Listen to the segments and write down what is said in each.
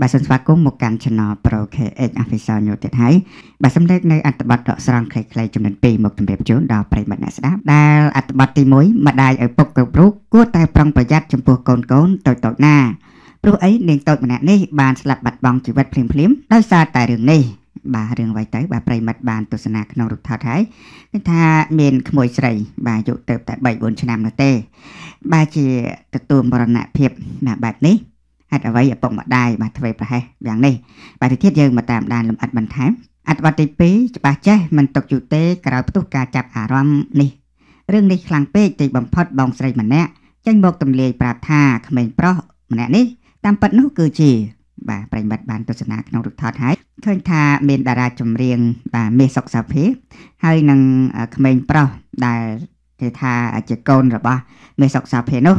បាទសូមស្វាគមន៍មកកាន់ Channel Pro KX Official News ទៀតហើយបាទសម្ដែងនៅអត្ថបទដកស្រង់ខ្លីៗចំនួន2មកជម្រាបជូនដល់ប្រិយមិត្តអ្នកស្ដាប់ដែលអត្ថបទទី1ម្ដាយឪពុកគ្រប់រូបគួរតែប្រុងប្រយ័ត្នចំពោះកូនកូនតូចតូចណាព្រោះអីនាងតូចម្នាក់នេះបានស្លាប់បាត់បង់ជីវិតភ្លាមៗដោយសារតែរឿងនេះបាទរឿងអ្វីទៅបាទប្រិមិត្តបានទស្សនាក្នុងរូបថតហើយគឺថាមានក្មួយស្រី បាទយកទៅតែ3 4ឆ្នាំនោះទេបាទជាទទួលមរណភាពបែបនេះហេតុអ្វីឪពុកម្ដាយបាទធ្វើប្រហែសយ៉ាងនេះបាទទីទៀតយើងមកតាមដានលំអិតបន្ថែមអត្ថបទទី2ច្បាស់ចេះមិនຕົកយូរទេក្រោយផ្ទុះការចាប់អារម្មណ៍នេះរឿងនេះខ្លាំងពេកទីបំផុតបងស្រីម្នាក់ចេញមកទម្លាយប្រាប់ថាក្មេងប្រុសម្នាក់នេះតាមពិតនោះគឺជាបាទប្រិមិត្តបានទស្សនាក្នុងរូបថតហើយឃើញថាមានតារាចម្រៀងបាទមាសសុកសាភីហើយនឹងក្មេងប្រុសដែលគេថាជាកូនរបស់មេសុកសាភេនោះ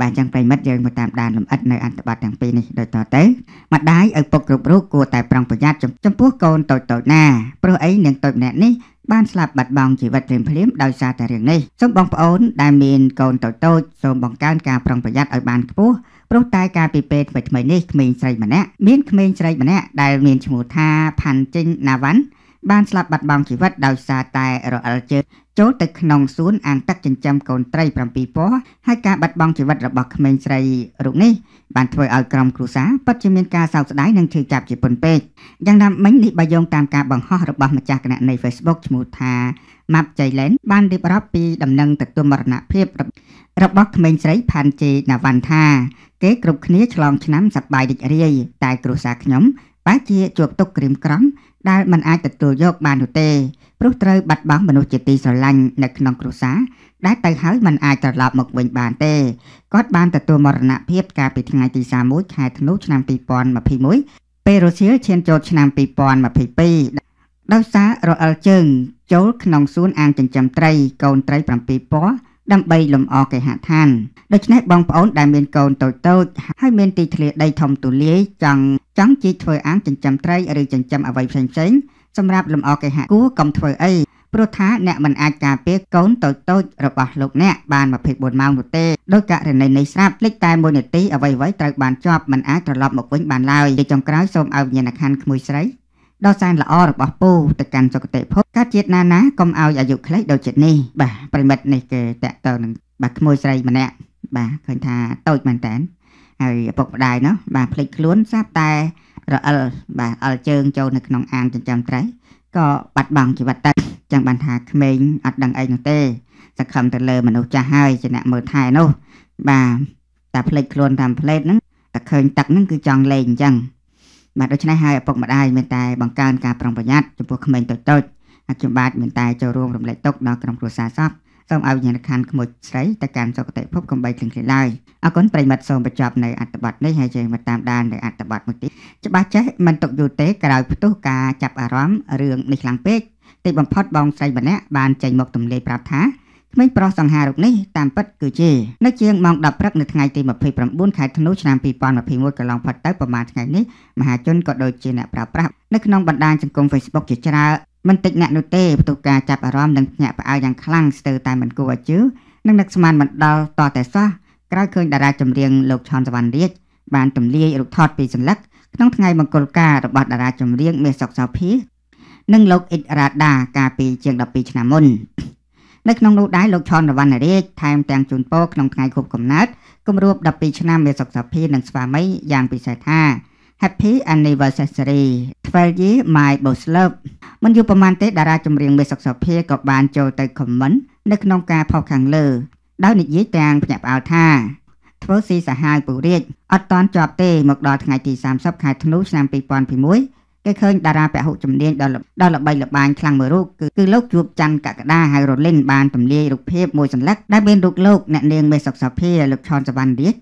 បាទអញ្ចឹងប្រិមិត្តយើងមកតាមដានលំអិតនៅអត្ថបទទាំងពីរនេះដូចតទៅម្ដាយឪពុកគ្រប់រូបគួរតែប្រុងប្រយ័ត្នចំពោះកូនតូចតូចណាព្រោះអីនាងតូចម្នាក់នេះបានស្លាប់បាត់បង់ជីវិតព្រមព្រៀងដោយសារតែរឿងនេះសូមបងប្អូនដែលមានកូនតូចតូចសូមបង្កើនការប្រុងប្រយ័ត្នឲ្យបានខ្ពស់ព្រោះតែការពីពេលថ្មីថ្មីនេះក្មេងស្រីម្នាក់មានក្មេងស្រីម្នាក់ដែលមានឈ្មោះថាផាន់ចិនណាវ៉ាន់បានស្លាប់បាត់បង់ជីវិតដោយសារតែរអិលជើងចូលទៅក្នុងសួនអាងទឹកចិញ្ចឹមកូនត្រី7ពណ៌ហើយការបាត់បង់ជីវិតរបស់ក្មេងស្រីរូបនេះបានធ្វើឲ្យក្រុមគ្រួសារពិតជាមានការសោកស្ដាយនិងឈឺចាប់ជាពន់ពេកយ៉ាងណាមិញនេះបើយោងតាមការបង្ហោះរបស់ម្ចាស់គណនី Facebook ឈ្មោះថា Map Jailen បានរៀបរាប់ពីដំណឹងទទួលមរណភាពរបស់ក្មេងស្រីផាន់ជេ ណាវ៉ាន់ថាគេគ្រប់គ្នាឆ្លងឆ្នាំសប្បាយរីករាយតែគ្រួសារខ្ញុំបែរជាជួបទុក្ខក្រៀមក្រំដែលមិនអាចទទួលយកបាននោះទេព្រោះត្រូវបាត់បង់មនុស្សជាទីស្រឡាញ់នៅក្នុងគ្រួសារដែលទៅហើយមិនអាចត្រឡប់មកវិញបានទេគាត់បានទទួលមរណភាពកាលពីថ្ងៃទី31ខែធ្នូឆ្នាំ2021ពេលរុស្ស៊ីឈានចូលឆ្នាំ2022ដោយសាររអិលជើងចូលក្នុងសួន អាងចិញ្ចឹមត្រី កូនត្រី7ពណ៌ដើម្បីលំអគេហដ្ឋានដូច្នេះបងប្អូនដែលមានកូនតូចតូចហើយមានទីធ្លាដីធំទូលាយចង់ចង់ជីកធ្វើអាងចិញ្ចឹមត្រីឬចិញ្ចឹមអ្វីផ្សេងៗសម្រាប់លំអគេហៈគួរកុំធ្វើអីព្រោះថាអ្នកមិនអាចការពារកូនតូចតូចរបស់លោកអ្នកបាន24ម៉ោងនោះទេដោយករណីនេះស្រាប់លេចតែមួយនាទីអ្វីៗត្រូវបានជាប់មិនអាចត្រឡប់មកវិញបានឡើយជាចុងក្រោយសូមឲ្យវិញ្ញាណក្ខន្ធក្មួយស្រីដ៏សែនល្អរបស់ពូទៅកាន់សុគតិភពកើតជាតិណាណាកុំឲ្យអាយុខ្លីដូចជាតិនេះបាទប្រិមិត្តនេះគេតាក់ទងនឹងបាទក្មួយស្រីម្នាក់ បាទឃើញថាតូចមែនតើហើយឪពុកម្ដាយនោះបាទភ្លេចខ្លួនស្រាប់តែរអិលបាទអិលជើងចូលនៅក្នុងអាងចិញ្ចឹមត្រីក៏បាត់បង់ជីវិតទៅចឹងបានថាក្មេងអត់ដឹងអីនោះទេសង្ឃឹមទៅលើ មនុស្សចាស់ហើយជាអ្នកមើលថែនោះបាទតែភ្លេចខ្លួនតាមផ្លេតហ្នឹងតែឃើញទឹកហ្នឹងគឺចង់លេងអញ្ចឹងបាទដូច្នេះហើយឪពុកម្ដាយមានតែបង្កើនការប្រុងប្រយ័ត្នចំពោះក្មេងតូចៗអាចជាបាទមានតែចូលរួមរំលែកទុកដល់ក្រុមគ្រួសារសពសូមអវិញ្ញាណខណ្ឌក្មួយស្រីទៅកាន់សុគតិភពកំបីទាំងគ្នាឡើយអរគុណប្រិមិត្តសូមបញ្ចប់នៅអត្ថបទនេះហើយជួយមកតាមដាននៅអត្ថបទមួយទៀតច្បាស់ចេះមិនຕົកយូរទេក្រោយផ្ទុះការចាប់អារម្មណ៍រឿងនេះខ្លាំងពេកទីបំផុតបងស្រីម្នាក់បានចេញមកទម្លាយប្រាប់ថាក្មេងប្រុសសង្ហារូបនេះតាមពិតគឺជានៅជាងម៉ោង10ព្រឹកនៅថ្ងៃទី29ខែធ្នូឆ្នាំ2021កន្លងផុតទៅប្រហែលថ្ងៃនេះមហាជនក៏ដូចជាអ្នកប្រើប្រាស់នៅក្នុងបណ្ដាញសង្គម Facebook ជាច្រើនមិនតិចអ្នកនោះទេផ្ទុះការចាប់អារម្មណ៍និងភ្ញាក់ផ្អើលយ៉ាងខ្លាំងស្ទើរតែមិនគួរឲ្យជឿនិងនឹកស្មានមិនដល់តតែសោះក្រោយឃើញតារាចម្រៀងលោកឆនសវណ្ណរាជបានទម្លាយរូបថតពីសัญลักษณ์ក្នុងថ្ងៃមង្គលការរបស់តារាចម្រៀងមាសសុកសោភានិងលោកអ៊ីតរ៉ាដាកាលពីជាង12ឆ្នាំមុននៅក្នុងនោះដែរលោកឆនរវណ្ណរាជថែមទាំងជូនពរក្នុងថ្ងៃខួបកំណើតគម្រប់12ឆ្នាំមេសុខសភានិងស្វាមីយ៉ាងពិសេសថា Happy Anniversary 12 year my boss love មិនយូរប៉ុន្មានទេតារាចម្រៀងមេសុខសភាក៏បានចូលទៅខមមិននៅក្នុងការផុសខាងលើ ដោយនិយាយទាំងភ្ញាក់ផ្អើលថាធ្វើស៊ីសាហាវពូរាជអត់តាន់ជាប់ទេមកដល់ថ្ងៃទី30ខែធ្នូឆ្នាំ2001គេឃើញតារាពហុជំនាញដល់ដល់ល្បីល្បាញខ្លាំងមួយរូបគឺគឺលោកជួបច័ន្ទកកដាហៅរលិនបានទម្លាយរូបភាពមួយសន្លឹកដែលមានរូបលោកអ្នកនាងមេសុខសភាលោកឈនសវណ្ណរាជ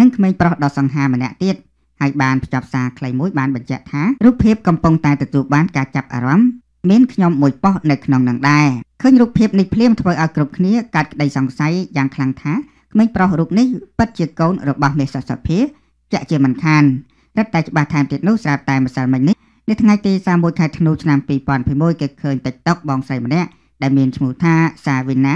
និងក្មេងប្រុសដ៏សង្ហាម្នាក់ទៀតហើយបានភ្ជាប់សារខ្លីមួយបានបញ្ជាក់ថារូបភាពកំពុងតែទទួលបានការចាប់អារម្មណ៍មានខ្ញុំមួយប៉ុស្តិ៍នៅក្នុងនឹងដែរឃើញរូបភាពនេះភ្លាមធ្វើឲ្យគ្រប់គ្នាកាត់ក្តីសង្ស័យយ៉ាងខ្លាំងថាក្មេងប្រុសរូបនេះពិតជាកូនរបស់មេសសុភាចាក់ជាមិនខានរឹតតែច្បាស់ថែមទៀតនោះស្រាប់តែម្សិលមិញនេះនៅថ្ងៃទី31ខែធ្នូឆ្នាំ2021គេឃើញ TikTok បងស្រីម្នាក់ដែលមានឈ្មោះថាសាវីណា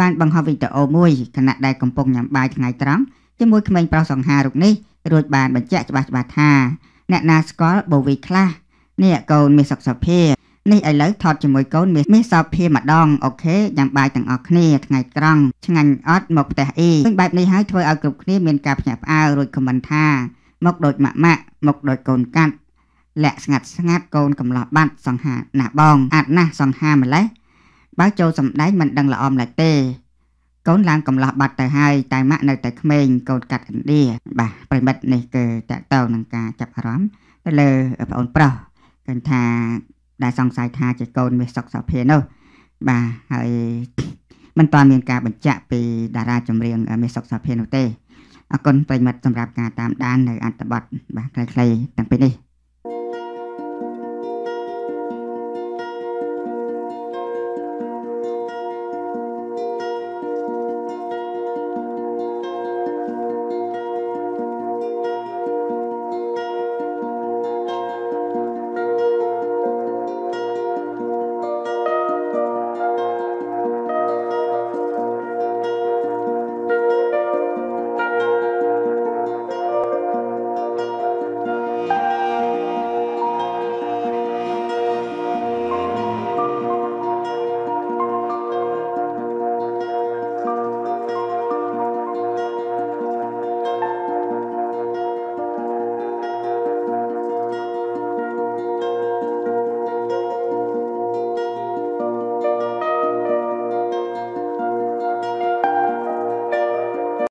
បានបង្ហោះវីដេអូមួយខណៈដែលកំពុងញ៉ាំបាយថ្ងៃត្រង់ជាមួយក្មេងប្រុសសង្ហារូបនេះរួចបានបញ្ជាក់ច្បាស់ច្បាស់ថាអ្នកណាស្គាល់បូវីខ្លះនេះកូនមានសុខសុភានេះឥឡូវថតជាមួយកូនមាសមាសសោភាម្ដងអូខេចាំបាយទាំងអស់គ្នាថ្ងៃត្រង់ឆ្ងាញ់អត់មកផ្ទះអ៊ីវិញបែបនេះហើយធ្វើឲ្យគ្រប់គ្នាមានការភ្ញាក់ផ្អើលរួចខមមិនថា មកដូចម៉ាក់ម៉ាក់មកដូចកូនកាត់លាក់ស្ងាត់ស្ងាត់កូនកំឡោះបាត់សង្ហាណាបង អាចណាស់សង្ហាម្លេះបើចូលសំដែងមិនដឹងល្អម្លេះទេ កូនឡើងកំឡោះបាត់ទៅហើយតែម៉ាក់នៅតែក្មេងកូនកាត់ឥណ្ឌាបាទប្រិមិត្តនេះគឺតកតងនឹងការចាប់អារម្មណ៍ទៅលើបងប្រុសគាត់ថាដែលសង្ស័យថាជាកូនមាសសុកសោភានោះបាទហើយមិនទាន់មានការបញ្ជាក់ពីតារាចម្រៀងមាសសុកសោភានោះទេអរគុណប្រិមិត្តសម្រាប់ការតាមដាននៅអត្តបទបាទខ្លីៗទាំងពីរនេះ